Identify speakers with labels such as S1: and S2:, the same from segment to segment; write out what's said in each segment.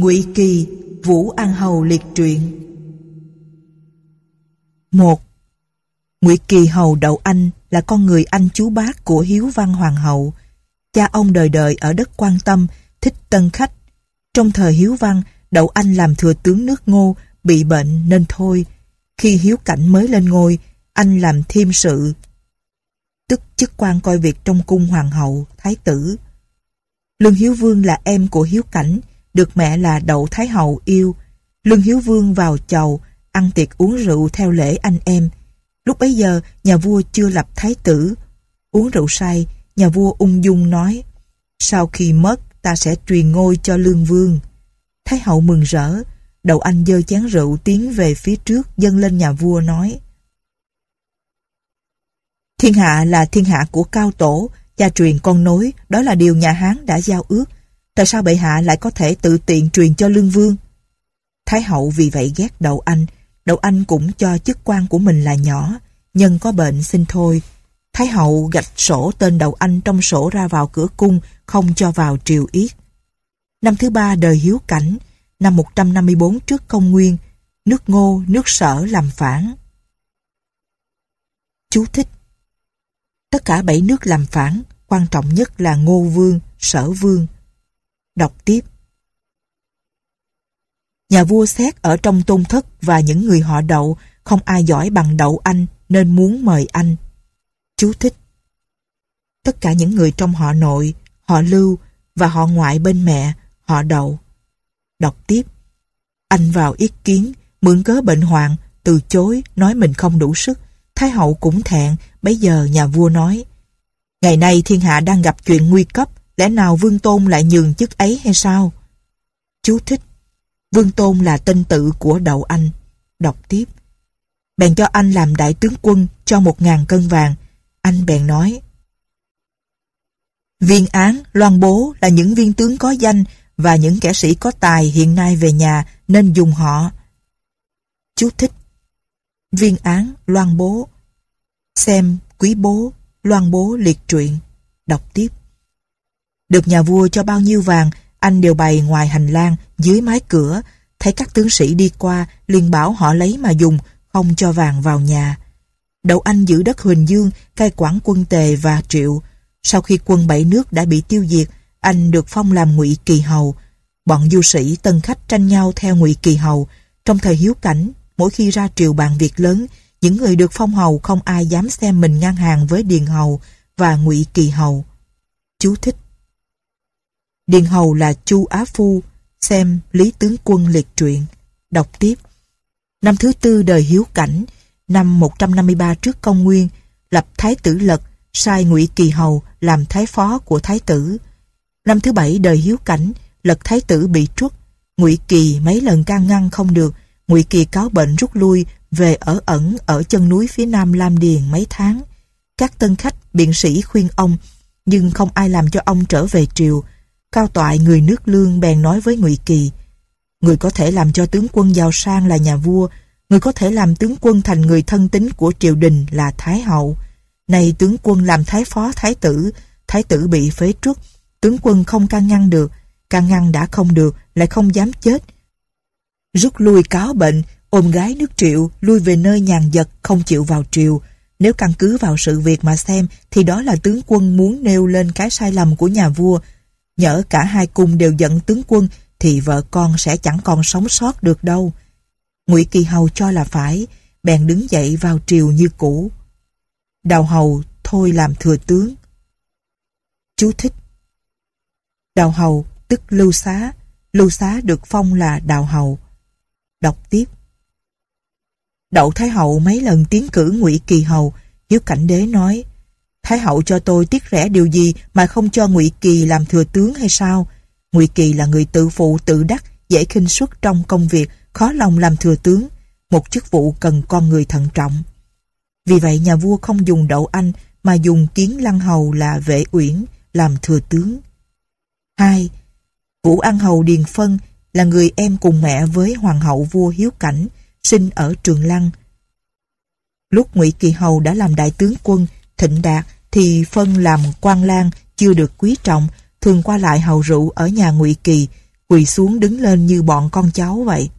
S1: Ngụy Kỳ, Vũ An Hầu liệt truyện. một Ngụy Kỳ Hầu Đậu Anh là con người anh chú bác của Hiếu Văn Hoàng hậu. Cha ông đời đời ở đất quan tâm, thích tân khách. Trong thời Hiếu Văn, Đậu Anh làm thừa tướng nước Ngô, bị bệnh nên thôi. Khi Hiếu Cảnh mới lên ngôi, anh làm thiêm sự. Tức chức quan coi việc trong cung hoàng hậu, thái tử. Lương Hiếu Vương là em của Hiếu Cảnh, được mẹ là Đậu Thái Hậu yêu. Lương Hiếu Vương vào chầu, ăn tiệc uống rượu theo lễ anh em. Lúc bấy giờ, nhà vua chưa lập thái tử. Uống rượu say, nhà vua ung dung nói, sau khi mất, ta sẽ truyền ngôi cho Lương Vương. Thái hậu mừng rỡ, đầu anh dơ chén rượu tiến về phía trước dâng lên nhà vua nói. Thiên hạ là thiên hạ của cao tổ, cha truyền con nối, đó là điều nhà Hán đã giao ước, tại sao bệ hạ lại có thể tự tiện truyền cho lương vương? Thái hậu vì vậy ghét đậu anh, đậu anh cũng cho chức quan của mình là nhỏ, nhân có bệnh xin thôi. Thái hậu gạch sổ tên đậu anh trong sổ ra vào cửa cung, không cho vào triều yết. Năm thứ ba đời hiếu cảnh, năm 154 trước công nguyên, nước ngô, nước sở làm phản. Chú thích Tất cả bảy nước làm phản, quan trọng nhất là ngô vương, sở vương. Đọc tiếp. Nhà vua xét ở trong tôn thất và những người họ đậu không ai giỏi bằng đậu anh nên muốn mời anh. Chú thích. Tất cả những người trong họ nội, họ lưu và họ ngoại bên mẹ, họ đậu. Đọc tiếp. Anh vào ý kiến, mượn cớ bệnh hoạn, từ chối, nói mình không đủ sức. Thái hậu cũng thẹn, bấy giờ nhà vua nói. Ngày nay thiên hạ đang gặp chuyện nguy cấp, Lẽ nào Vương Tôn lại nhường chức ấy hay sao? Chú thích. Vương Tôn là tên tự của Đậu Anh. Đọc tiếp. Bèn cho anh làm đại tướng quân cho một ngàn cân vàng. Anh bèn nói. Viên án, loan bố là những viên tướng có danh và những kẻ sĩ có tài hiện nay về nhà nên dùng họ. Chú thích. Viên án, loan bố. Xem, quý bố, loan bố liệt truyện. Đọc tiếp. Được nhà vua cho bao nhiêu vàng, anh đều bày ngoài hành lang, dưới mái cửa. Thấy các tướng sĩ đi qua, liền bảo họ lấy mà dùng, không cho vàng vào nhà. Đậu Anh giữ đất Huỳnh Dương, cai quản quân Tề và Triệu. Sau khi quân bảy nước đã bị tiêu diệt, anh được phong làm ngụy Kỳ Hầu. Bọn du sĩ tân khách tranh nhau theo ngụy Kỳ Hầu. Trong thời hiếu cảnh, mỗi khi ra triều bàn việc lớn, những người được phong hầu không ai dám xem mình ngang hàng với Điền Hầu và ngụy Kỳ Hầu. Chú thích Điền Hầu là Chu Á Phu, xem Lý Tướng Quân liệt truyện, đọc tiếp. Năm thứ tư đời Hiếu Cảnh, năm 153 trước công nguyên, lập Thái tử Lật, sai Ngụy Kỳ Hầu làm thái phó của Thái tử. Năm thứ bảy đời Hiếu Cảnh, Lật Thái tử bị truất, Ngụy Kỳ mấy lần can ngăn không được, Ngụy Kỳ cáo bệnh rút lui về ở ẩn ở chân núi phía nam Lam Điền mấy tháng. Các tân khách biện sĩ khuyên ông, nhưng không ai làm cho ông trở về triều, Cao Toại người nước lương bèn nói với Ngụy Kỳ Người có thể làm cho tướng quân giàu sang là nhà vua Người có thể làm tướng quân thành người thân tín của triều đình là Thái Hậu Này tướng quân làm thái phó thái tử Thái tử bị phế truất Tướng quân không can ngăn được Can ngăn đã không được Lại không dám chết Rút lui cáo bệnh Ôm gái nước triệu Lui về nơi nhàn giật Không chịu vào triều Nếu căn cứ vào sự việc mà xem Thì đó là tướng quân muốn nêu lên cái sai lầm của nhà vua Nhỡ cả hai cùng đều giận tướng quân thì vợ con sẽ chẳng còn sống sót được đâu. Ngụy Kỳ Hầu cho là phải, bèn đứng dậy vào triều như cũ. Đào Hầu thôi làm thừa tướng. Chú thích Đào Hầu tức Lưu Xá, Lưu Xá được phong là Đào Hầu. Đọc tiếp Đậu Thái Hậu mấy lần tiến cử Ngụy Kỳ Hầu, Hiếu Cảnh Đế nói Thái hậu cho tôi tiếc rẻ điều gì mà không cho ngụy Kỳ làm thừa tướng hay sao? ngụy Kỳ là người tự phụ tự đắc, dễ khinh suất trong công việc, khó lòng làm thừa tướng. Một chức vụ cần con người thận trọng. Vì vậy nhà vua không dùng đậu anh mà dùng kiến lăng hầu là vệ uyển làm thừa tướng. 2. Vũ An Hầu Điền Phân là người em cùng mẹ với Hoàng hậu vua Hiếu Cảnh, sinh ở Trường Lăng. Lúc ngụy Kỳ Hầu đã làm đại tướng quân, thịnh đạt, thì phân làm quan lang chưa được quý trọng thường qua lại hầu rượu ở nhà ngụy kỳ quỳ xuống đứng lên như bọn con cháu vậy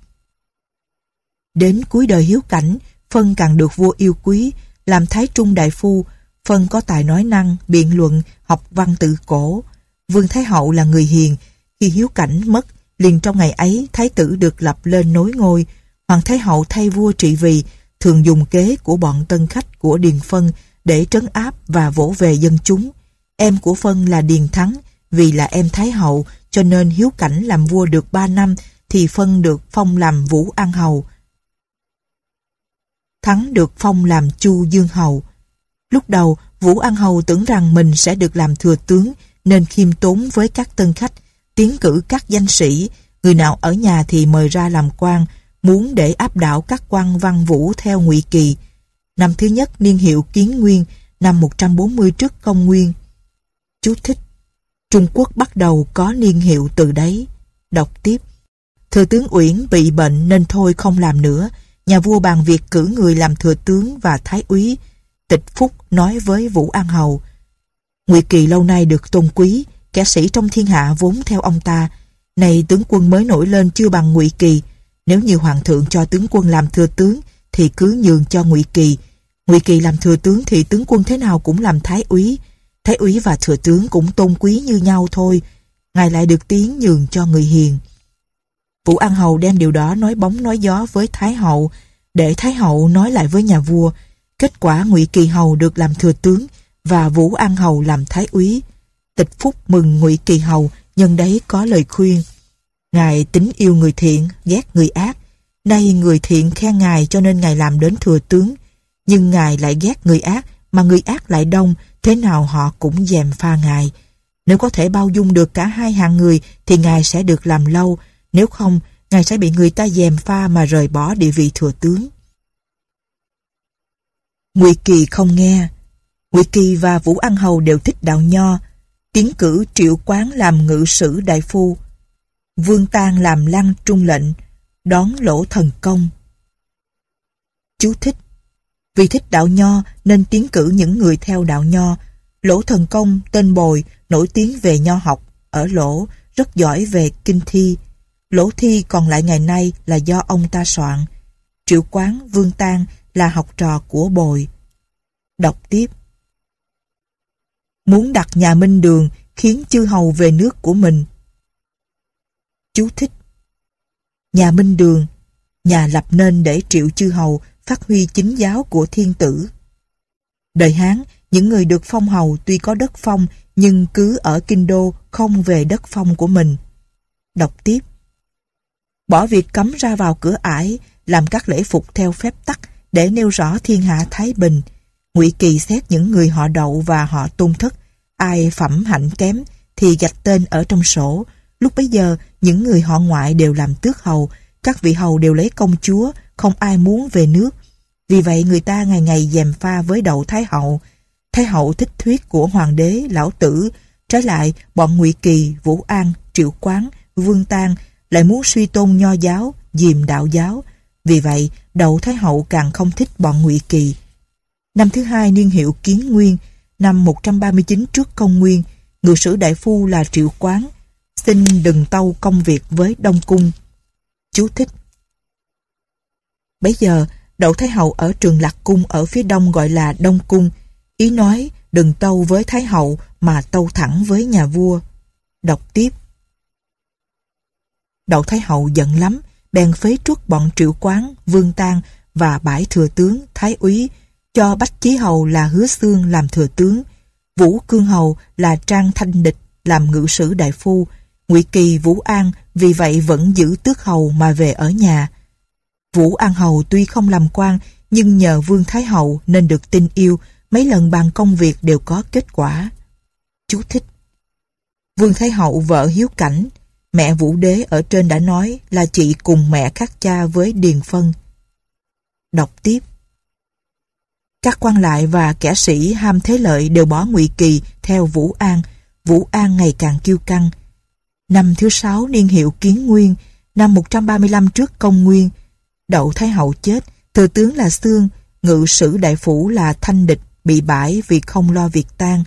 S1: đến cuối đời hiếu cảnh phân càng được vua yêu quý làm thái trung đại phu phân có tài nói năng biện luận học văn tự cổ vương thái hậu là người hiền khi hiếu cảnh mất liền trong ngày ấy thái tử được lập lên nối ngôi hoàng thái hậu thay vua trị vì thường dùng kế của bọn tân khách của điền phân để trấn áp và vỗ về dân chúng. Em của Phân là Điền Thắng, vì là em Thái Hậu cho nên Hiếu Cảnh làm vua được 3 năm thì Phân được phong làm Vũ An Hầu. Thắng được phong làm Chu Dương Hầu. Lúc đầu, Vũ An Hầu tưởng rằng mình sẽ được làm thừa tướng nên khiêm tốn với các tân khách, tiến cử các danh sĩ, người nào ở nhà thì mời ra làm quan, muốn để áp đảo các quan văn vũ theo ngụy Kỳ năm thứ nhất niên hiệu Kiến Nguyên, năm 140 trước công nguyên. Chú thích Trung Quốc bắt đầu có niên hiệu từ đấy. Đọc tiếp Thừa tướng Uyển bị bệnh nên thôi không làm nữa. Nhà vua bàn việc cử người làm thừa tướng và thái úy. Tịch Phúc nói với Vũ An Hầu Ngụy Kỳ lâu nay được tôn quý, kẻ sĩ trong thiên hạ vốn theo ông ta. nay tướng quân mới nổi lên chưa bằng Ngụy Kỳ. Nếu như hoàng thượng cho tướng quân làm thừa tướng thì cứ nhường cho Ngụy Kỳ Ngụy Kỳ làm thừa tướng thì tướng quân thế nào cũng làm thái úy. Thái úy và thừa tướng cũng tôn quý như nhau thôi. Ngài lại được tiếng nhường cho người hiền. Vũ An Hầu đem điều đó nói bóng nói gió với Thái Hậu, để Thái Hậu nói lại với nhà vua. Kết quả Ngụy Kỳ Hầu được làm thừa tướng và Vũ An Hầu làm thái úy. Tịch Phúc mừng Ngụy Kỳ Hầu, nhân đấy có lời khuyên. Ngài tính yêu người thiện, ghét người ác. Nay người thiện khen Ngài cho nên Ngài làm đến thừa tướng, nhưng Ngài lại ghét người ác, mà người ác lại đông, thế nào họ cũng dèm pha Ngài. Nếu có thể bao dung được cả hai hạng người thì Ngài sẽ được làm lâu, nếu không, Ngài sẽ bị người ta dèm pha mà rời bỏ địa vị thừa tướng. Ngụy Kỳ không nghe. Ngụy Kỳ và Vũ An Hầu đều thích đạo nho, tiến cử triệu quán làm ngự sử đại phu, vương tang làm lăng trung lệnh, đón lỗ thần công. Chú thích vì thích đạo nho nên tiến cử những người theo đạo nho. Lỗ Thần Công, tên Bồi, nổi tiếng về nho học, ở lỗ, rất giỏi về kinh thi. Lỗ thi còn lại ngày nay là do ông ta soạn. Triệu Quán, Vương tang là học trò của Bồi. Đọc tiếp. Muốn đặt nhà Minh Đường khiến chư hầu về nước của mình. Chú thích. Nhà Minh Đường nhà lập nên để triệu chư hầu phát huy chính giáo của thiên tử. Đời Hán, những người được phong hầu tuy có đất phong nhưng cứ ở kinh đô không về đất phong của mình. Đọc tiếp Bỏ việc cấm ra vào cửa ải, làm các lễ phục theo phép tắc để nêu rõ thiên hạ thái bình. ngụy Kỳ xét những người họ đậu và họ tôn thất, ai phẩm hạnh kém thì gạch tên ở trong sổ. Lúc bấy giờ, những người họ ngoại đều làm tước hầu, các vị hầu đều lấy công chúa, không ai muốn về nước. Vì vậy người ta ngày ngày dèm pha với đậu Thái Hậu. Thái Hậu thích thuyết của Hoàng đế, Lão Tử. Trái lại, bọn ngụy Kỳ, Vũ An, Triệu Quán, Vương Tan lại muốn suy tôn nho giáo, dìm đạo giáo. Vì vậy, đậu Thái Hậu càng không thích bọn ngụy Kỳ. Năm thứ hai niên hiệu Kiến Nguyên, năm 139 trước công nguyên, ngự sử đại phu là Triệu Quán. Xin đừng tâu công việc với Đông Cung Chú thích. Bấy giờ, Đậu Thái Hậu ở trường Lạc Cung ở phía đông gọi là Đông Cung, ý nói đừng tâu với Thái Hậu mà tâu thẳng với nhà vua. Đọc tiếp. Đậu Thái Hậu giận lắm, bèn phế truất bọn triệu quán, vương tang và bãi thừa tướng, thái úy, cho Bách Chí Hầu là Hứa Xương làm thừa tướng, Vũ Cương Hầu là Trang Thanh Địch làm ngự sử đại phu Ngụy Kỳ Vũ An vì vậy vẫn giữ tước hầu mà về ở nhà. Vũ An Hầu tuy không làm quan nhưng nhờ Vương Thái Hậu nên được tin yêu, mấy lần bàn công việc đều có kết quả. Chú thích Vương Thái Hậu vợ Hiếu Cảnh, mẹ Vũ Đế ở trên đã nói là chị cùng mẹ khác cha với Điền Phân. Đọc tiếp Các quan lại và kẻ sĩ ham thế lợi đều bỏ ngụy Kỳ theo Vũ An, Vũ An ngày càng kiêu căng, Năm thứ sáu niên hiệu Kiến Nguyên, năm 135 trước công nguyên, Đậu Thái Hậu chết, thừa tướng là Sương, ngự sử đại phủ là Thanh Địch bị bãi vì không lo việc tang.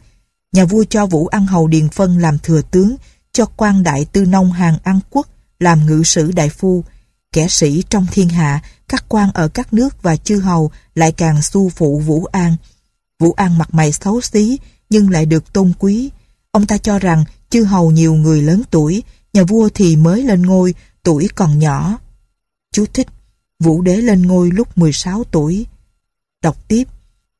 S1: Nhà vua cho Vũ Ăn Hầu Điền Phân làm thừa tướng, cho quan đại tư nông hàng An Quốc làm ngự sử đại phu. Kẻ sĩ trong thiên hạ, các quan ở các nước và chư hầu lại càng xu phụ Vũ An. Vũ An mặt mày xấu xí nhưng lại được tôn quý. Ông ta cho rằng chư hầu nhiều người lớn tuổi, nhà vua thì mới lên ngôi, tuổi còn nhỏ. Chú thích, Vũ Đế lên ngôi lúc 16 tuổi. Đọc tiếp,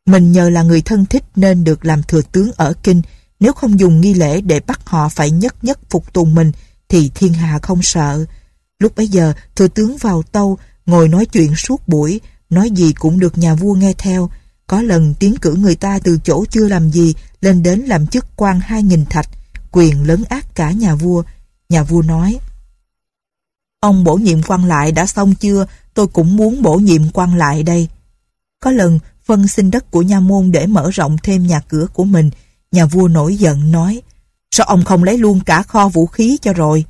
S1: mình nhờ là người thân thích nên được làm thừa tướng ở Kinh, nếu không dùng nghi lễ để bắt họ phải nhất nhất phục tùng mình thì thiên hạ không sợ. Lúc bấy giờ, thừa tướng vào tâu, ngồi nói chuyện suốt buổi, nói gì cũng được nhà vua nghe theo. Có lần tiến cử người ta từ chỗ chưa làm gì lên đến làm chức quan hai nghìn thạch, quyền lớn ác cả nhà vua. Nhà vua nói, Ông bổ nhiệm quan lại đã xong chưa? Tôi cũng muốn bổ nhiệm quan lại đây. Có lần, phân xin đất của nha môn để mở rộng thêm nhà cửa của mình. Nhà vua nổi giận nói, Sao ông không lấy luôn cả kho vũ khí cho rồi?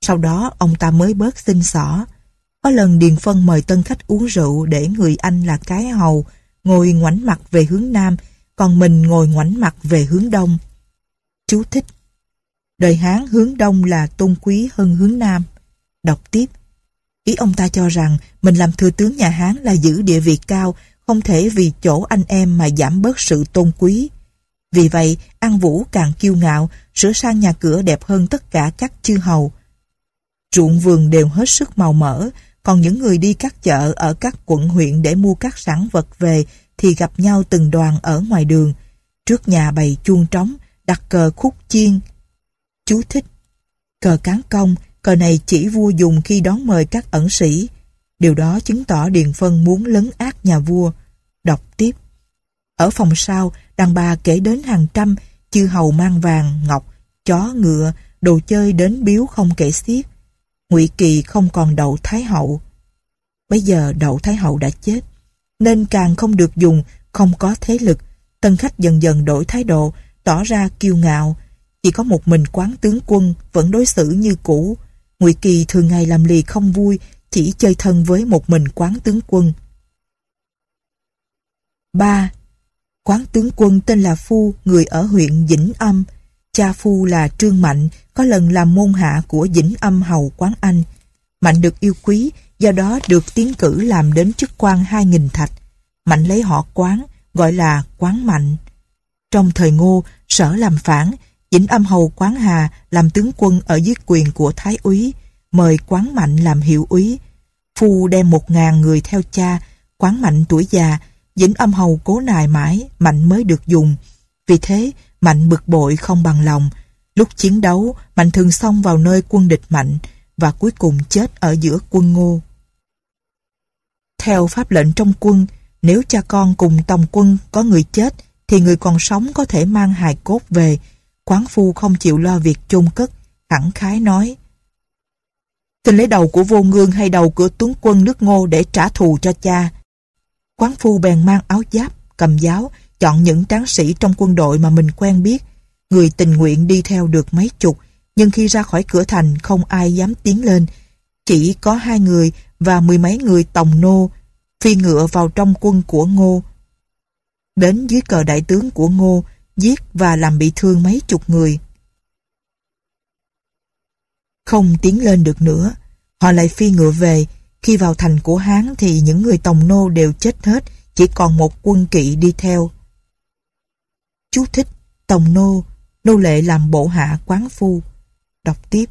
S1: Sau đó, ông ta mới bớt xin xỏ. Có lần Điền Phân mời tân khách uống rượu để người Anh là Cái Hầu ngồi ngoảnh mặt về hướng Nam, còn mình ngồi ngoảnh mặt về hướng Đông. Chú thích Đời Hán hướng đông là tôn quý hơn hướng nam. Đọc tiếp. Ý ông ta cho rằng mình làm thừa tướng nhà Hán là giữ địa vị cao, không thể vì chỗ anh em mà giảm bớt sự tôn quý. Vì vậy, An Vũ càng kiêu ngạo, sửa sang nhà cửa đẹp hơn tất cả các chư hầu. Ruộng vườn đều hết sức màu mỡ, còn những người đi các chợ ở các quận huyện để mua các sản vật về thì gặp nhau từng đoàn ở ngoài đường. Trước nhà bày chuông trống, đặt cờ khúc chiên, Chú thích. Cờ cán công, cờ này chỉ vua dùng khi đón mời các ẩn sĩ. Điều đó chứng tỏ Điền Phân muốn lấn át nhà vua. Đọc tiếp. Ở phòng sau, đàn bà kể đến hàng trăm, chư hầu mang vàng, ngọc, chó, ngựa, đồ chơi đến biếu không kể xiết. Ngụy Kỳ không còn đậu Thái Hậu. Bây giờ đậu Thái Hậu đã chết, nên càng không được dùng, không có thế lực. Tân khách dần dần đổi thái độ, tỏ ra kiêu ngạo, chỉ có một mình quán tướng quân vẫn đối xử như cũ. Ngụy Kỳ thường ngày làm lì không vui, chỉ chơi thân với một mình quán tướng quân. ba Quán tướng quân tên là Phu, người ở huyện Vĩnh Âm. Cha Phu là Trương Mạnh, có lần làm môn hạ của Vĩnh Âm Hầu Quán Anh. Mạnh được yêu quý, do đó được tiến cử làm đến chức quan hai nghìn thạch. Mạnh lấy họ quán, gọi là quán mạnh. Trong thời ngô, sở làm phản, Vĩnh Âm Hầu Quán Hà làm tướng quân ở dưới quyền của Thái úy, mời Quán Mạnh làm hiệu úy. Phu đem một ngàn người theo cha, Quán Mạnh tuổi già, dĩnh Âm Hầu cố nài mãi, Mạnh mới được dùng. Vì thế, Mạnh bực bội không bằng lòng. Lúc chiến đấu, Mạnh thường xông vào nơi quân địch Mạnh và cuối cùng chết ở giữa quân ngô. Theo pháp lệnh trong quân, nếu cha con cùng tòng quân có người chết thì người còn sống có thể mang hài cốt về, Quán phu không chịu lo việc chôn cất, hẳn khái nói. Xin lấy đầu của vô ngương hay đầu của tướng quân nước ngô để trả thù cho cha. Quán phu bèn mang áo giáp, cầm giáo, chọn những tráng sĩ trong quân đội mà mình quen biết. Người tình nguyện đi theo được mấy chục, nhưng khi ra khỏi cửa thành không ai dám tiến lên. Chỉ có hai người và mười mấy người tòng nô phi ngựa vào trong quân của Ngô. Đến dưới cờ đại tướng của Ngô, giết và làm bị thương mấy chục người. Không tiến lên được nữa, họ lại phi ngựa về. Khi vào thành của Hán thì những người tòng nô đều chết hết, chỉ còn một quân kỵ đi theo. Chú thích Tòng nô, nô lệ làm bộ hạ quán phu. Đọc tiếp.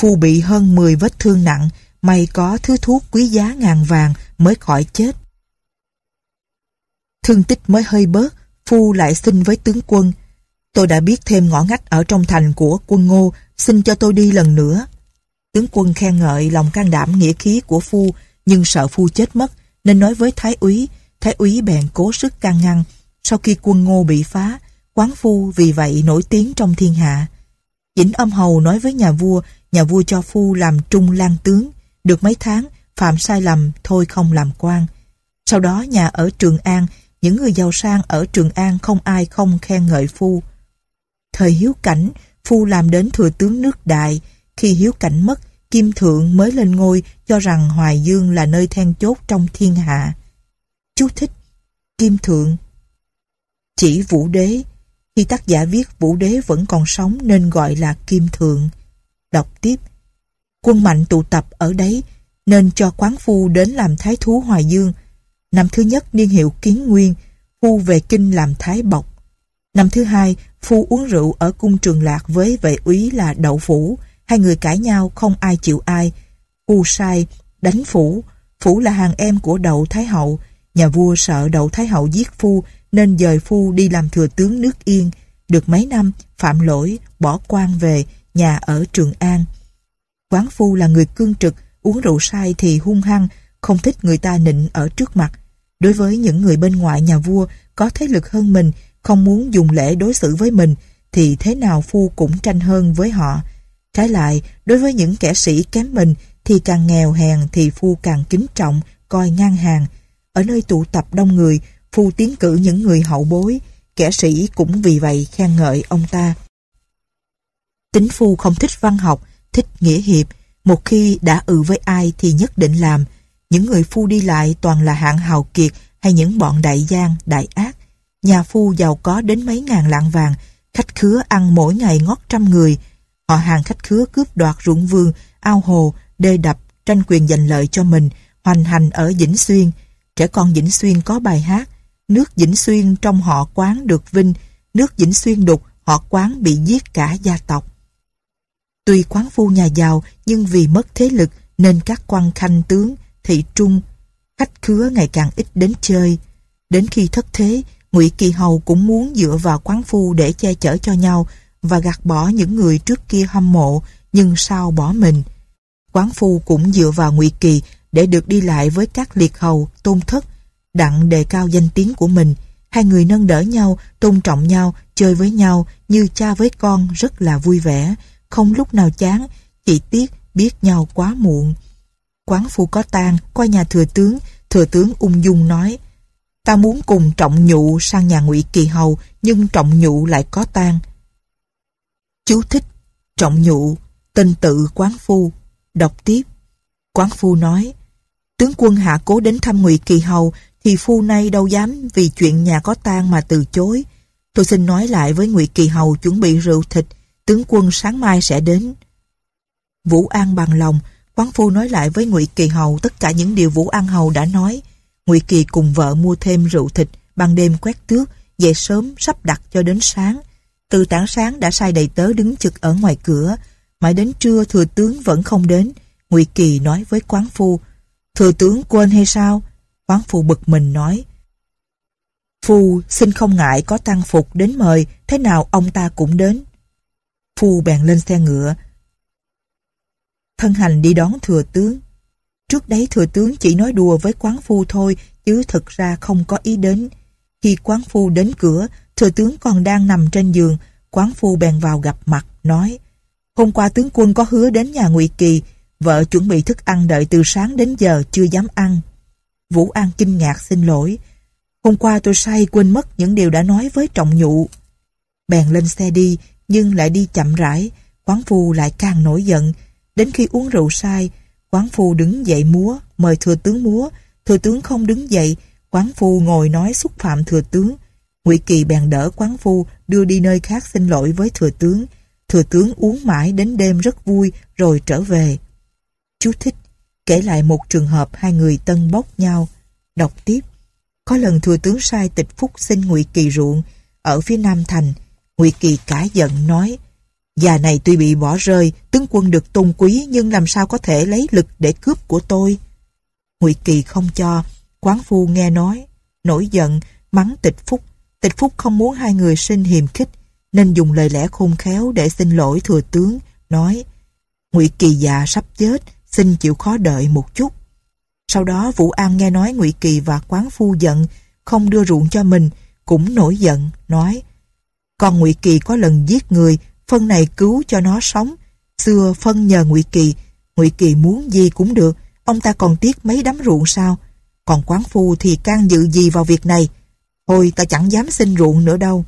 S1: Phu bị hơn 10 vết thương nặng, may có thứ thuốc quý giá ngàn vàng mới khỏi chết thương tích mới hơi bớt, Phu lại xin với tướng quân. Tôi đã biết thêm ngõ ngách ở trong thành của quân ngô, xin cho tôi đi lần nữa. Tướng quân khen ngợi lòng can đảm nghĩa khí của Phu, nhưng sợ Phu chết mất, nên nói với Thái úy, Thái úy bèn cố sức can ngăn. Sau khi quân ngô bị phá, quán Phu vì vậy nổi tiếng trong thiên hạ. Vĩnh âm hầu nói với nhà vua, nhà vua cho Phu làm trung lang tướng, được mấy tháng, phạm sai lầm thôi không làm quan. Sau đó nhà ở Trường An những người giàu sang ở Trường An không ai không khen ngợi Phu. Thời Hiếu Cảnh, Phu làm đến thừa tướng nước đại. Khi Hiếu Cảnh mất, Kim Thượng mới lên ngôi cho rằng Hoài Dương là nơi then chốt trong thiên hạ. Chú thích Kim Thượng Chỉ Vũ Đế Khi tác giả viết Vũ Đế vẫn còn sống nên gọi là Kim Thượng. Đọc tiếp Quân mạnh tụ tập ở đấy nên cho quán phu đến làm thái thú Hoài Dương Năm thứ nhất niên hiệu Kiến Nguyên, Phu về kinh làm thái bọc. Năm thứ hai, Phu uống rượu ở cung trường lạc với vệ úy là Đậu Phủ. Hai người cãi nhau không ai chịu ai. Phu sai, đánh Phủ. Phủ là hàng em của Đậu Thái Hậu. Nhà vua sợ Đậu Thái Hậu giết Phu nên dời Phu đi làm thừa tướng nước Yên. Được mấy năm, phạm lỗi, bỏ quan về, nhà ở Trường An. Quán Phu là người cương trực, uống rượu sai thì hung hăng, không thích người ta nịnh ở trước mặt. Đối với những người bên ngoài nhà vua có thế lực hơn mình, không muốn dùng lễ đối xử với mình, thì thế nào phu cũng tranh hơn với họ. Trái lại, đối với những kẻ sĩ kém mình thì càng nghèo hèn thì phu càng kính trọng, coi ngang hàng. Ở nơi tụ tập đông người, phu tiến cử những người hậu bối, kẻ sĩ cũng vì vậy khen ngợi ông ta. Tính phu không thích văn học, thích nghĩa hiệp, một khi đã ừ với ai thì nhất định làm, những người phu đi lại toàn là hạng hào kiệt hay những bọn đại gian, đại ác. Nhà phu giàu có đến mấy ngàn lạng vàng, khách khứa ăn mỗi ngày ngót trăm người. Họ hàng khách khứa cướp đoạt ruộng vườn, ao hồ, đê đập, tranh quyền giành lợi cho mình, hoành hành ở Vĩnh Xuyên. Trẻ con Vĩnh Xuyên có bài hát, nước Vĩnh Xuyên trong họ quán được vinh, nước Vĩnh Xuyên đục, họ quán bị giết cả gia tộc. Tuy quán phu nhà giàu nhưng vì mất thế lực nên các quan khanh tướng thị trung, khách khứa ngày càng ít đến chơi. Đến khi thất thế, Ngụy Kỳ Hầu cũng muốn dựa vào quán phu để che chở cho nhau và gạt bỏ những người trước kia hâm mộ nhưng sau bỏ mình. Quán phu cũng dựa vào Ngụy Kỳ để được đi lại với các liệt hầu, tôn thất, đặng đề cao danh tiếng của mình. Hai người nâng đỡ nhau, tôn trọng nhau, chơi với nhau như cha với con rất là vui vẻ, không lúc nào chán, chỉ tiếc biết nhau quá muộn quán phu có tang qua nhà thừa tướng thừa tướng ung dung nói ta muốn cùng trọng nhụ sang nhà ngụy kỳ hầu nhưng trọng nhụ lại có tang chú thích trọng nhụ tên tự quán phu đọc tiếp quán phu nói tướng quân hạ cố đến thăm ngụy kỳ hầu thì phu nay đâu dám vì chuyện nhà có tang mà từ chối tôi xin nói lại với ngụy kỳ hầu chuẩn bị rượu thịt tướng quân sáng mai sẽ đến vũ an bằng lòng Quán phu nói lại với Ngụy Kỳ Hầu tất cả những điều Vũ An Hầu đã nói. Ngụy Kỳ cùng vợ mua thêm rượu thịt, ban đêm quét tước, dậy sớm sắp đặt cho đến sáng. Từ tảng sáng đã sai đầy tớ đứng trực ở ngoài cửa, mãi đến trưa thừa tướng vẫn không đến. Ngụy Kỳ nói với quán phu, thừa tướng quên hay sao? Quán phu bực mình nói, Phu xin không ngại có tăng phục đến mời, thế nào ông ta cũng đến. Phu bèn lên xe ngựa, thân hành đi đón thừa tướng. Trước đấy thừa tướng chỉ nói đùa với quán phu thôi, chứ thực ra không có ý đến. Khi quán phu đến cửa, thừa tướng còn đang nằm trên giường, quán phu bèn vào gặp mặt, nói Hôm qua tướng quân có hứa đến nhà Ngụy Kỳ, vợ chuẩn bị thức ăn đợi từ sáng đến giờ chưa dám ăn. Vũ An kinh ngạc xin lỗi. Hôm qua tôi say quên mất những điều đã nói với trọng nhụ. Bèn lên xe đi, nhưng lại đi chậm rãi, quán phu lại càng nổi giận, Đến khi uống rượu sai, quán phu đứng dậy múa, mời thừa tướng múa, thừa tướng không đứng dậy, quán phu ngồi nói xúc phạm thừa tướng. Ngụy Kỳ bèn đỡ quán phu đưa đi nơi khác xin lỗi với thừa tướng. Thừa tướng uống mãi đến đêm rất vui rồi trở về. Chú thích, kể lại một trường hợp hai người tân bốc nhau. Đọc tiếp, có lần thừa tướng sai tịch phúc xin Ngụy Kỳ ruộng ở phía Nam Thành. Ngụy Kỳ cả giận nói, Già này tuy bị bỏ rơi, tướng quân được tôn quý nhưng làm sao có thể lấy lực để cướp của tôi? Ngụy Kỳ không cho, quán phu nghe nói, nổi giận, mắng tịch phúc. Tịch phúc không muốn hai người sinh hiềm khích, nên dùng lời lẽ khôn khéo để xin lỗi thừa tướng, nói Ngụy Kỳ già sắp chết, xin chịu khó đợi một chút. Sau đó Vũ An nghe nói Ngụy Kỳ và quán phu giận, không đưa ruộng cho mình, cũng nổi giận, nói còn Ngụy Kỳ có lần giết người, phân này cứu cho nó sống. Xưa phân nhờ Ngụy Kỳ, Ngụy Kỳ muốn gì cũng được, ông ta còn tiếc mấy đám ruộng sao? Còn quán phu thì can dự gì vào việc này? Thôi ta chẳng dám xin ruộng nữa đâu.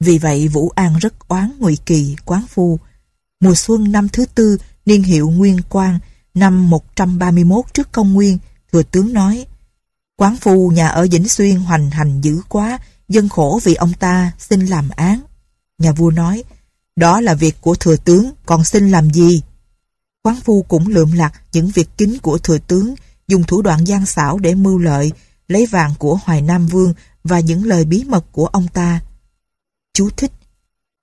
S1: Vì vậy Vũ An rất oán Ngụy Kỳ, quán phu. Mùa xuân năm thứ tư, niên hiệu Nguyên Quang, năm 131 trước công nguyên, thừa tướng nói Quán phu nhà ở Vĩnh Xuyên hoành hành dữ quá, dân khổ vì ông ta xin làm án. Nhà vua nói, đó là việc của thừa tướng, còn xin làm gì? Quán phu cũng lượm lặt những việc kính của thừa tướng, dùng thủ đoạn gian xảo để mưu lợi, lấy vàng của Hoài Nam Vương và những lời bí mật của ông ta. Chú thích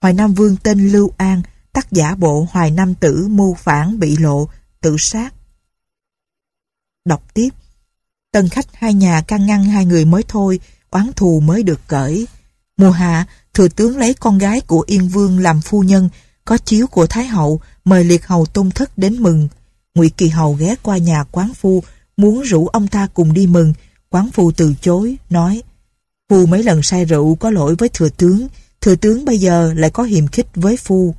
S1: Hoài Nam Vương tên Lưu An, tác giả bộ Hoài Nam Tử mưu phản bị lộ, tự sát. Đọc tiếp Tân khách hai nhà can ngăn hai người mới thôi, oán thù mới được cởi. Mùa hạ, thừa tướng lấy con gái của Yên Vương làm phu nhân, có chiếu của Thái Hậu, mời liệt hầu tôn thất đến mừng. Ngụy Kỳ Hầu ghé qua nhà quán phu, muốn rủ ông ta cùng đi mừng. Quán phu từ chối, nói Phu mấy lần say rượu có lỗi với thừa tướng, thừa tướng bây giờ lại có hiềm khích với phu.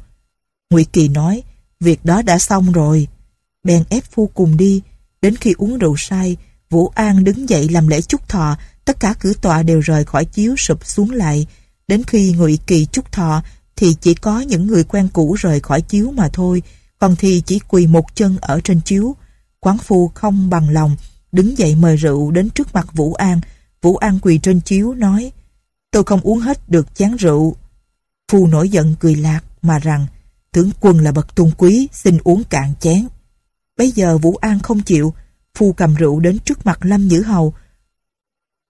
S1: Ngụy Kỳ nói, việc đó đã xong rồi. Bèn ép phu cùng đi, đến khi uống rượu say, Vũ An đứng dậy làm lễ chúc thọ, tất cả cử tọa đều rời khỏi chiếu sụp xuống lại, Đến khi ngụy kỳ trúc thọ thì chỉ có những người quen cũ rời khỏi chiếu mà thôi, còn thì chỉ quỳ một chân ở trên chiếu. Quán phu không bằng lòng, đứng dậy mời rượu đến trước mặt Vũ An. Vũ An quỳ trên chiếu nói, tôi không uống hết được chán rượu. Phu nổi giận cười lạc mà rằng, tướng quân là bậc tôn quý, xin uống cạn chén. Bấy giờ Vũ An không chịu, phu cầm rượu đến trước mặt Lâm Nhữ Hầu,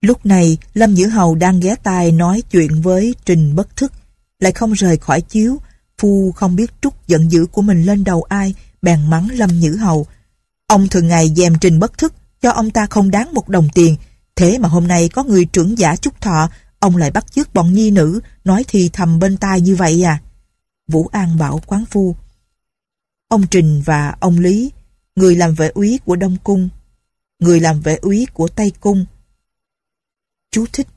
S1: Lúc này, Lâm Dữ Hầu đang ghé tai nói chuyện với Trình Bất Thức, lại không rời khỏi chiếu. Phu không biết trút giận dữ của mình lên đầu ai, bèn mắng Lâm Nhữ Hầu. Ông thường ngày dèm Trình Bất Thức, cho ông ta không đáng một đồng tiền. Thế mà hôm nay có người trưởng giả chúc thọ, ông lại bắt chước bọn nhi nữ, nói thì thầm bên tai như vậy à. Vũ An bảo quán phu. Ông Trình và ông Lý, người làm vệ úy của Đông Cung, người làm vệ úy của Tây Cung, Chú thích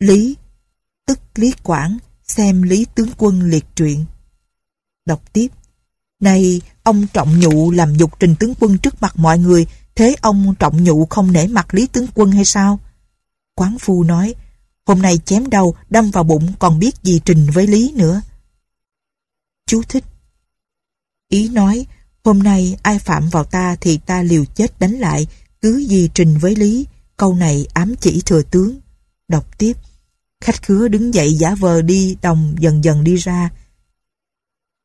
S1: Lý Tức Lý Quảng Xem Lý Tướng Quân liệt truyện Đọc tiếp Này ông Trọng Nhụ làm dục trình tướng quân trước mặt mọi người Thế ông Trọng Nhụ không nể mặt Lý Tướng Quân hay sao? Quán Phu nói Hôm nay chém đầu đâm vào bụng còn biết gì trình với Lý nữa Chú thích Ý nói Hôm nay ai phạm vào ta thì ta liều chết đánh lại Cứ gì trình với Lý Câu này ám chỉ thừa tướng. Đọc tiếp. Khách khứa đứng dậy giả vờ đi, đồng dần dần đi ra.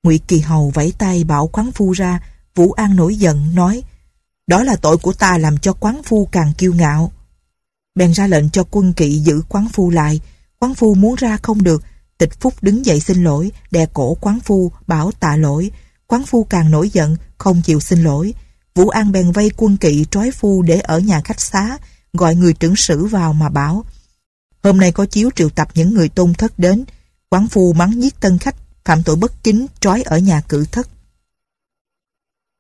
S1: Ngụy Kỳ Hầu vẫy tay bảo quán phu ra, Vũ An nổi giận, nói Đó là tội của ta làm cho quán phu càng kiêu ngạo. Bèn ra lệnh cho quân kỵ giữ quán phu lại, quán phu muốn ra không được, tịch phúc đứng dậy xin lỗi, đè cổ quán phu, bảo tạ lỗi. Quán phu càng nổi giận, không chịu xin lỗi. Vũ An bèn vây quân kỵ trói phu để ở nhà khách xá, gọi người trưởng sử vào mà bảo Hôm nay có chiếu triệu tập những người tôn thất đến, quán phu mắng giết tân khách, phạm tội bất kính, trói ở nhà cử thất.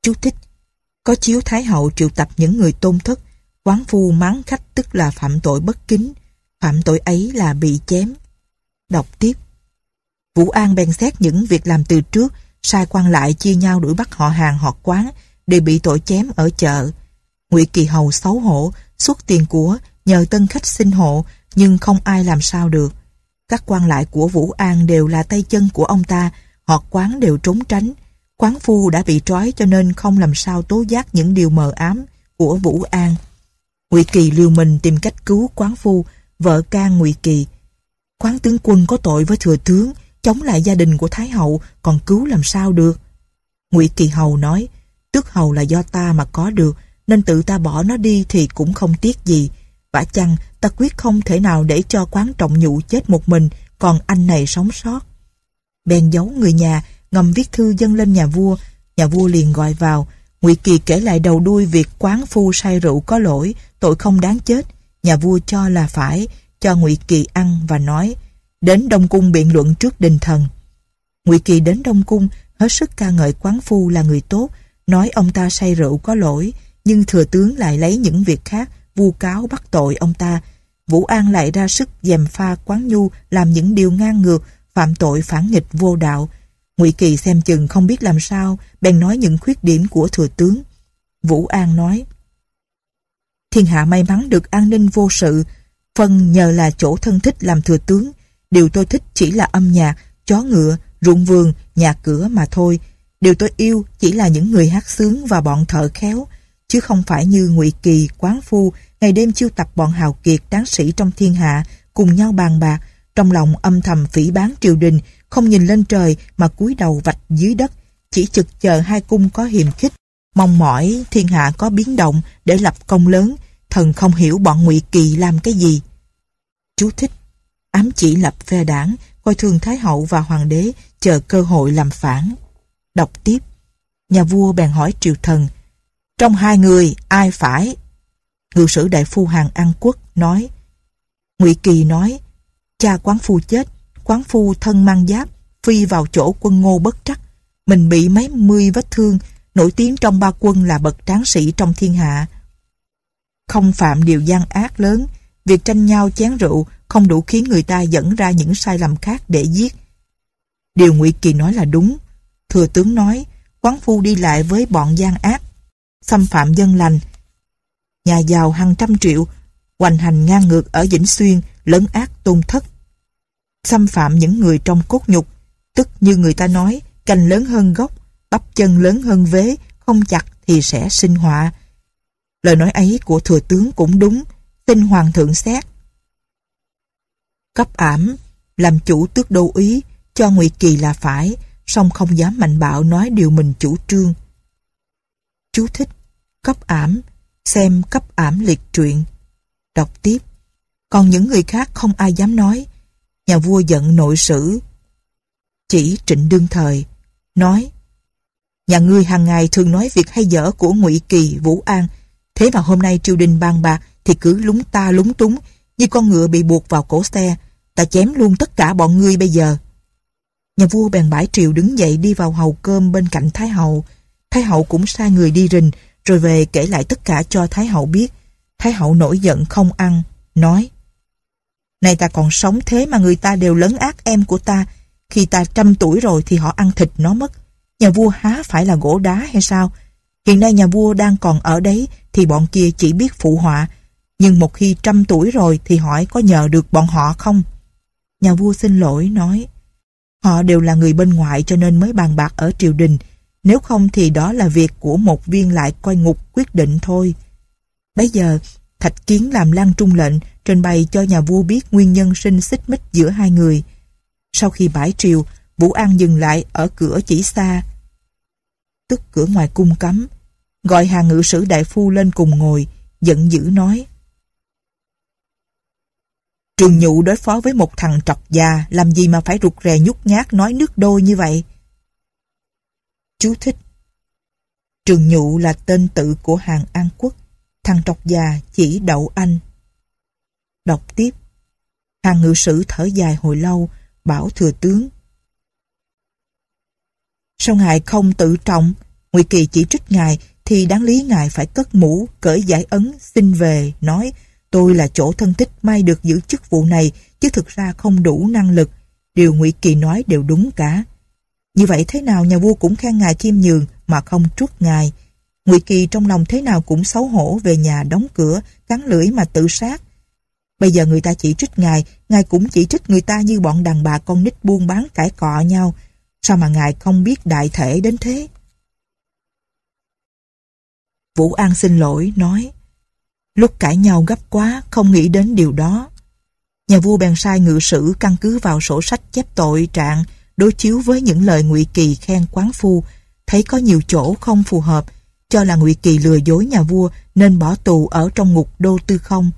S1: Chú thích Có chiếu Thái Hậu triệu tập những người tôn thất, quán phu mắng khách tức là phạm tội bất kính, phạm tội ấy là bị chém. Đọc tiếp Vũ An bèn xét những việc làm từ trước, sai quan lại chia nhau đuổi bắt họ hàng họ quán, đều bị tội chém ở chợ. Ngụy Kỳ Hầu xấu hổ, xuất tiền của, nhờ tân khách xin hộ, nhưng không ai làm sao được. Các quan lại của Vũ An đều là tay chân của ông ta, họ quán đều trốn tránh. Quán phu đã bị trói cho nên không làm sao tố giác những điều mờ ám của Vũ An. Ngụy Kỳ liều mình tìm cách cứu quán phu, vợ can Ngụy Kỳ. Quán tướng quân có tội với thừa tướng, chống lại gia đình của Thái Hậu, còn cứu làm sao được? Ngụy Kỳ Hầu nói, tước hầu là do ta mà có được, nên tự ta bỏ nó đi thì cũng không tiếc gì. Vả chăng ta quyết không thể nào để cho quán trọng nhụ chết một mình còn anh này sống sót. Bèn giấu người nhà, ngầm viết thư dâng lên nhà vua, nhà vua liền gọi vào. Ngụy Kỳ kể lại đầu đuôi việc quán phu say rượu có lỗi, tội không đáng chết. Nhà vua cho là phải, cho Ngụy Kỳ ăn và nói đến Đông Cung biện luận trước đình thần. Ngụy Kỳ đến Đông Cung hết sức ca ngợi quán phu là người tốt, nói ông ta say rượu có lỗi, nhưng thừa tướng lại lấy những việc khác vu cáo bắt tội ông ta. Vũ An lại ra sức dèm pha Quán Nhu làm những điều ngang ngược, phạm tội phản nghịch vô đạo. Ngụy Kỳ xem chừng không biết làm sao, bèn nói những khuyết điểm của thừa tướng. Vũ An nói, Thiên hạ may mắn được an ninh vô sự, phần nhờ là chỗ thân thích làm thừa tướng. Điều tôi thích chỉ là âm nhạc, chó ngựa, ruộng vườn, nhà cửa mà thôi. Điều tôi yêu chỉ là những người hát sướng và bọn thợ khéo chứ không phải như ngụy Kỳ, Quán Phu ngày đêm chiêu tập bọn hào kiệt tráng sĩ trong thiên hạ cùng nhau bàn bạc, trong lòng âm thầm phỉ bán triều đình, không nhìn lên trời mà cúi đầu vạch dưới đất, chỉ trực chờ hai cung có hiềm khích, mong mỏi thiên hạ có biến động để lập công lớn, thần không hiểu bọn ngụy Kỳ làm cái gì. Chú thích Ám chỉ lập phe đảng, coi thường Thái Hậu và Hoàng đế chờ cơ hội làm phản. Đọc tiếp Nhà vua bèn hỏi triều thần trong hai người ai phải? Ngự sử đại phu hàng An Quốc nói. Ngụy Kỳ nói, cha quán phu chết, quán phu thân mang giáp, phi vào chỗ quân ngô bất trắc. Mình bị mấy mươi vết thương, nổi tiếng trong ba quân là bậc tráng sĩ trong thiên hạ. Không phạm điều gian ác lớn, việc tranh nhau chén rượu không đủ khiến người ta dẫn ra những sai lầm khác để giết. Điều Ngụy Kỳ nói là đúng. Thừa tướng nói, quán phu đi lại với bọn gian ác, xâm phạm dân lành. Nhà giàu hàng trăm triệu, hoành hành ngang ngược ở Vĩnh Xuyên, lấn ác tôn thất. Xâm phạm những người trong cốt nhục, tức như người ta nói, cành lớn hơn gốc, bắp chân lớn hơn vế, không chặt thì sẽ sinh họa. Lời nói ấy của thừa tướng cũng đúng, xin hoàng thượng xét. Cấp ảm, làm chủ tước đô ý, cho Ngụy Kỳ là phải, song không dám mạnh bạo nói điều mình chủ trương. Chú thích. Cấp ảm. Xem cấp ảm liệt truyện. Đọc tiếp. Còn những người khác không ai dám nói. Nhà vua giận nội sử. Chỉ trịnh đương thời. Nói. Nhà ngươi hàng ngày thường nói việc hay dở của ngụy Kỳ, Vũ An. Thế mà hôm nay triều đình bàn bạc thì cứ lúng ta lúng túng như con ngựa bị buộc vào cổ xe. Ta chém luôn tất cả bọn ngươi bây giờ. Nhà vua bèn bãi triều đứng dậy đi vào hầu cơm bên cạnh Thái Hậu. Thái hậu cũng sai người đi rình, rồi về kể lại tất cả cho Thái hậu biết. Thái hậu nổi giận không ăn, nói Này ta còn sống thế mà người ta đều lấn ác em của ta, khi ta trăm tuổi rồi thì họ ăn thịt nó mất. Nhà vua há phải là gỗ đá hay sao? Hiện nay nhà vua đang còn ở đấy thì bọn kia chỉ biết phụ họa, nhưng một khi trăm tuổi rồi thì hỏi có nhờ được bọn họ không? Nhà vua xin lỗi nói Họ đều là người bên ngoại cho nên mới bàn bạc ở triều đình nếu không thì đó là việc của một viên lại coi ngục quyết định thôi. Bây giờ, Thạch Kiến làm lan trung lệnh trình bày cho nhà vua biết nguyên nhân sinh xích mích giữa hai người. Sau khi bãi triều, Vũ An dừng lại ở cửa chỉ xa. Tức cửa ngoài cung cấm, gọi hàng Ngự Sử Đại Phu lên cùng ngồi, giận dữ nói. Trường Nhụ đối phó với một thằng trọc già làm gì mà phải rụt rè nhút nhát nói nước đôi như vậy? Chú thích Trường Nhụ là tên tự của hàng An Quốc, thằng trọc già chỉ đậu anh. Đọc tiếp Hàng ngự sử thở dài hồi lâu, bảo thừa tướng. Sao ngài không tự trọng? Ngụy Kỳ chỉ trích ngài thì đáng lý ngài phải cất mũ, cởi giải ấn, xin về, nói tôi là chỗ thân thích may được giữ chức vụ này chứ thực ra không đủ năng lực. Điều Ngụy Kỳ nói đều đúng cả. Như vậy thế nào nhà vua cũng khen ngài chiêm nhường mà không trút ngài. Ngụy Kỳ trong lòng thế nào cũng xấu hổ về nhà đóng cửa, cắn lưỡi mà tự sát. Bây giờ người ta chỉ trích ngài, ngài cũng chỉ trích người ta như bọn đàn bà con nít buôn bán cãi cọ nhau. Sao mà ngài không biết đại thể đến thế? Vũ An xin lỗi, nói Lúc cãi nhau gấp quá, không nghĩ đến điều đó. Nhà vua bèn sai ngự sử căn cứ vào sổ sách chép tội trạng đối chiếu với những lời Ngụy Kỳ khen quán phu, thấy có nhiều chỗ không phù hợp, cho là Ngụy Kỳ lừa dối nhà vua nên bỏ tù ở trong ngục Đô Tư Không.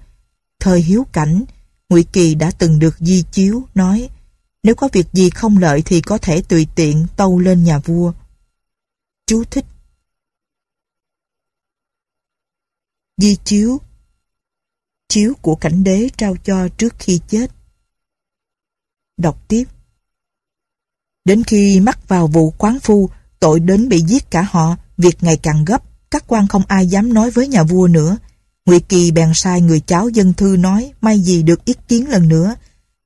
S1: Thời hiếu cảnh, Ngụy Kỳ đã từng được di chiếu nói nếu có việc gì không lợi thì có thể tùy tiện tâu lên nhà vua. Chú thích Di chiếu Chiếu của cảnh đế trao cho trước khi chết Đọc tiếp Đến khi mắc vào vụ quán phu, tội đến bị giết cả họ, việc ngày càng gấp, các quan không ai dám nói với nhà vua nữa. Ngụy Kỳ bèn sai người cháu dân thư nói may gì được ý kiến lần nữa.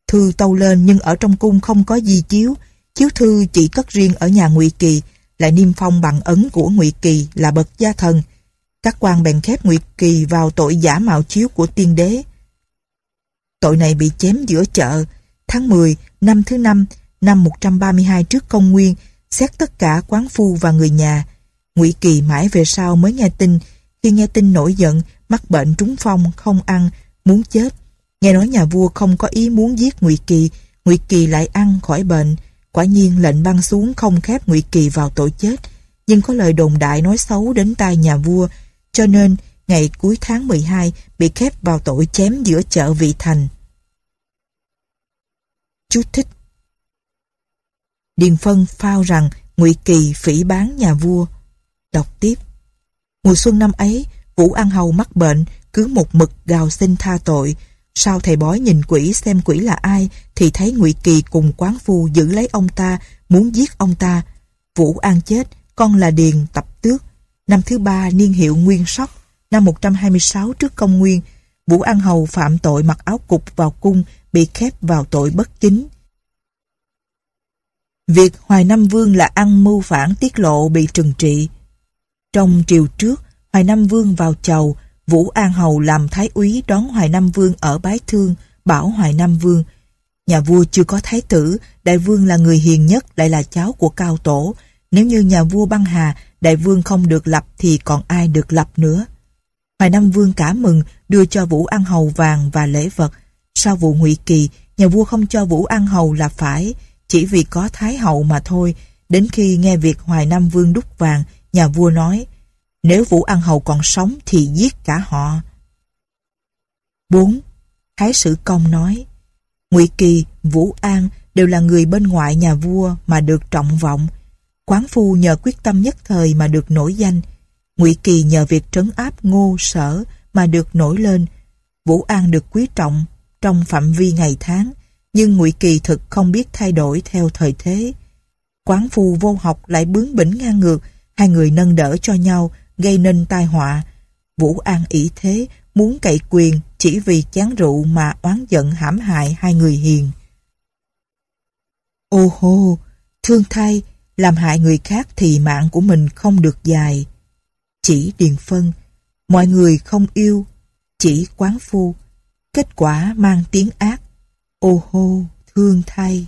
S1: Thư tâu lên nhưng ở trong cung không có gì chiếu, chiếu thư chỉ cất riêng ở nhà Ngụy Kỳ, lại niêm phong bằng ấn của Ngụy Kỳ là bậc gia thần. Các quan bèn khép Ngụy Kỳ vào tội giả mạo chiếu của tiên đế. Tội này bị chém giữa chợ. Tháng 10, năm thứ năm, năm 132 trước công nguyên, xét tất cả quán phu và người nhà. Ngụy Kỳ mãi về sau mới nghe tin, khi nghe tin nổi giận, mắc bệnh trúng phong, không ăn, muốn chết. Nghe nói nhà vua không có ý muốn giết Ngụy Kỳ, Ngụy Kỳ lại ăn khỏi bệnh. Quả nhiên lệnh băng xuống không khép Ngụy Kỳ vào tội chết, nhưng có lời đồn đại nói xấu đến tai nhà vua, cho nên ngày cuối tháng 12 bị khép vào tội chém giữa chợ vị thành. Chú thích Điền Phân phao rằng Ngụy Kỳ phỉ bán nhà vua. Đọc tiếp. Mùa xuân năm ấy, Vũ An Hầu mắc bệnh, cứ một mực gào xin tha tội. Sau thầy bói nhìn quỷ xem quỷ là ai, thì thấy Ngụy Kỳ cùng quán phu giữ lấy ông ta, muốn giết ông ta. Vũ An chết, con là Điền tập tước. Năm thứ ba niên hiệu Nguyên Sóc, năm 126 trước công nguyên, Vũ An Hầu phạm tội mặc áo cục vào cung, bị khép vào tội bất chính. Việc Hoài Nam Vương là ăn mưu phản tiết lộ bị trừng trị. Trong triều trước, Hoài Nam Vương vào chầu, Vũ An Hầu làm thái úy đón Hoài Nam Vương ở Bái Thương, bảo Hoài Nam Vương. Nhà vua chưa có thái tử, đại vương là người hiền nhất lại là cháu của cao tổ. Nếu như nhà vua băng hà, đại vương không được lập thì còn ai được lập nữa. Hoài Nam Vương cả mừng đưa cho Vũ An Hầu vàng và lễ vật. Sau vụ ngụy Kỳ, nhà vua không cho Vũ An Hầu là phải, chỉ vì có Thái Hậu mà thôi, đến khi nghe việc Hoài Nam Vương đúc vàng, nhà vua nói, nếu Vũ An Hầu còn sống thì giết cả họ. 4. Thái Sử Công nói, Ngụy Kỳ, Vũ An đều là người bên ngoại nhà vua mà được trọng vọng. Quán phu nhờ quyết tâm nhất thời mà được nổi danh. Ngụy Kỳ nhờ việc trấn áp ngô sở mà được nổi lên. Vũ An được quý trọng trong phạm vi ngày tháng nhưng ngụy Kỳ thực không biết thay đổi theo thời thế. Quán phu vô học lại bướng bỉnh ngang ngược, hai người nâng đỡ cho nhau, gây nên tai họa. Vũ An ỷ thế, muốn cậy quyền chỉ vì chán rượu mà oán giận hãm hại hai người hiền. Ô hô, thương thay, làm hại người khác thì mạng của mình không được dài. Chỉ Điền Phân, mọi người không yêu, chỉ quán phu. Kết quả mang tiếng ác Ô hô, thương thay!